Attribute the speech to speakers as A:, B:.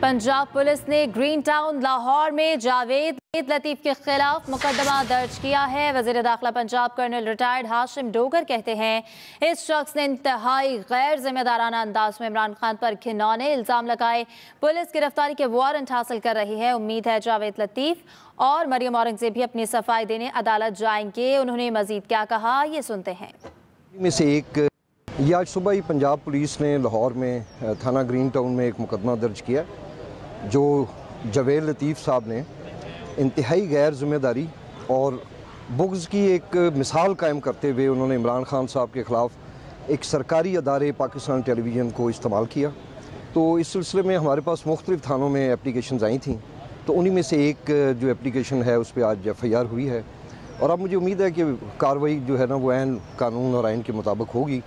A: Punjab police ने Green Town Lahore में जावेद लतीफ के खिलाफ मुकदमा दर्ज किया है वजीर दाखिला पंजाब कर्नल रिटायर्ड हाशिम डोगर कहते हैं इस शख्स ने इंतहाई गैर जिम्मेदाराना अंदाज में इमरान खान पर घिनौने इल्ज़ाम लगाए पुलिस गिरफ्तारी के वारंट हासिल कर रही है उम्मीद है जावेद लतीफ और मरियम औरंगजेब भी अपनी सफाई देने अदालत जाएंगे उन्होंने मजीद क्या कहा ये सुनते हैं
B: ये आज सुबह ही पंजाब पुलिस ने लाहौर में थाना ग्रीन टाउन में एक मुकदमा दर्ज किया जो जवेर लतीफ़ साहब ने इंतहाई गैर जिम्मेदारी और बुग्ज़ की एक मिसाल कायम करते हुए उन्होंने इमरान खान साहब के ख़िलाफ़ एक सरकारी अदारे पाकिस्तान टेलीविज़न को इस्तेमाल किया तो इस सिलसिले में हमारे पास मुख्तलिफ़ थानों में एप्लीकेशन आई थी तो उन्हीं में से एक जो एप्लीकेशन है उस पर आज एफ आई आर हुई है और अब मुझे उम्मीद है कि कार्रवाई जो है ना वो आन कानून और आइन के मुताबिक होगी